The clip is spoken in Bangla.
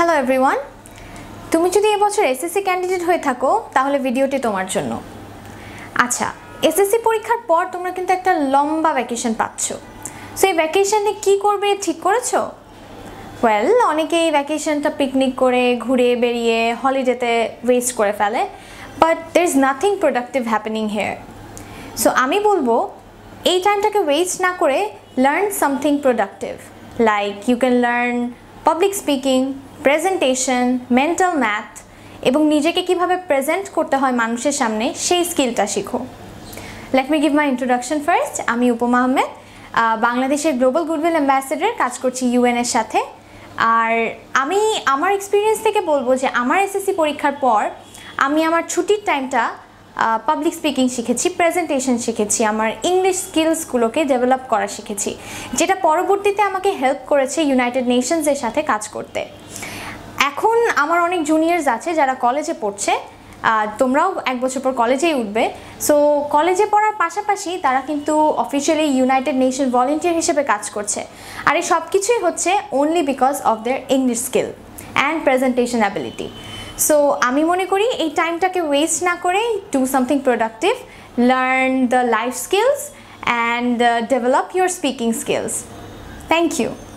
হ্যালো এভরিওয়ান তুমি যদি এবছর এসএসসি ক্যান্ডিডেট হয়ে থাকো তাহলে ভিডিওটি তোমার জন্য আচ্ছা এসএসসি পরীক্ষার পর তোমরা কিন্তু একটা লম্বা ভ্যাকেশন পাচ্ছ সো এই ভ্যাকেশনে কী করবে ঠিক করেছো ওয়েল অনেকে এই ভ্যাকেশনটা পিকনিক করে ঘুরে বেরিয়ে হলিডেতে ওয়েস্ট করে ফেলে but there is nothing productive happening here so আমি বলবো এই টাইমটাকে ওয়েস্ট না করে learn something productive like you can learn public speaking presentation mental math এবং নিজেকে কিভাবে প্রেজেন্ট করতে হয় মানুষের সামনে সেই স্কিলটা শিখো let me give my introduction first আমি উপমা আহমেদ বাংলাদেশের গ্লোবাল গুডউইল অ্যাম্বাসেডার কাজ করছি ইউএনের সাথে আর আমি আমার এক্সপিরিয়েন্স থেকে বলবো যে আমার এসএসসি পরীক্ষার পর আমি আমার ছুটির টাইমটা পাবলিক স্পিকিং শিখেছি প্রেজেন্টেশন শিখেছি আমার ইংলিশ স্কিলসগুলোকে ডেভেলপ করা শিখেছি যেটা পরবর্তীতে আমাকে হেল্প করেছে ইউনাইটেড নেশনসের সাথে কাজ করতে এখন আমার অনেক জুনিয়র্স আছে যারা কলেজে পড়ছে তোমরাও এক বছর পর কলেজেই উঠবে সো কলেজে পড়ার পাশাপাশি তারা কিন্তু অফিসিয়ালি ইউনাইটেড নেশন ভলেন্টিয়ার হিসেবে কাজ করছে আর এই সব কিছুই হচ্ছে only because of their English skill and presentation ability So, I think that not waste time, do something productive, learn the life skills and uh, develop your speaking skills. Thank you.